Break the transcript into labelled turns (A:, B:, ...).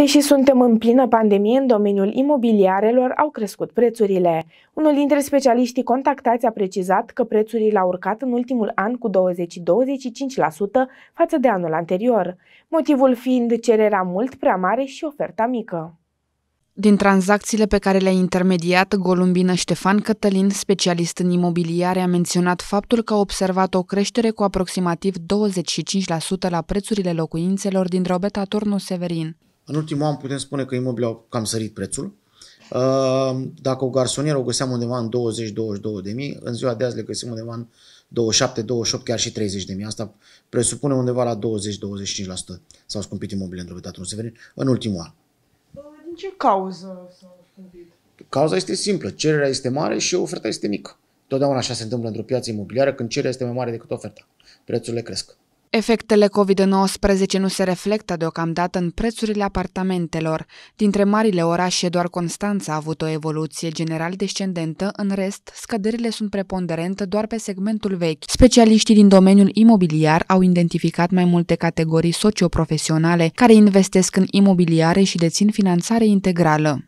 A: Deși suntem în plină pandemie, în domeniul imobiliarelor au crescut prețurile. Unul dintre specialiștii contactați a precizat că prețurile au urcat în ultimul an cu 20-25% față de anul anterior, motivul fiind cererea mult prea mare și oferta mică.
B: Din tranzacțiile pe care le-a intermediat, Golumbină Ștefan Cătălin, specialist în imobiliare, a menționat faptul că a observat o creștere cu aproximativ 25% la prețurile locuințelor din Robeta Turnu
C: Severin. În ultimul an putem spune că imobile au cam sărit prețul. Uh, dacă o garsonieră o găseam undeva în 20-22 de mii, în ziua de azi le găsim undeva în 27, 28, chiar și 30 de mii. Asta presupune undeva la 20-25% s-au scumpit imobile în proprietatea unui severin în ultimul an.
D: Din ce cauză s-au scumpit?
C: Cauza este simplă. Cererea este mare și oferta este mică. Totdeauna așa se întâmplă într-o piață imobiliară când cererea este mai mare decât oferta. Prețurile cresc.
B: Efectele COVID-19 nu se reflectă deocamdată în prețurile apartamentelor. Dintre marile orașe, doar Constanța a avut o evoluție general descendentă, în rest, scăderile sunt preponderente doar pe segmentul vechi. Specialiștii din domeniul imobiliar au identificat mai multe categorii socioprofesionale care investesc în imobiliare și dețin finanțare integrală.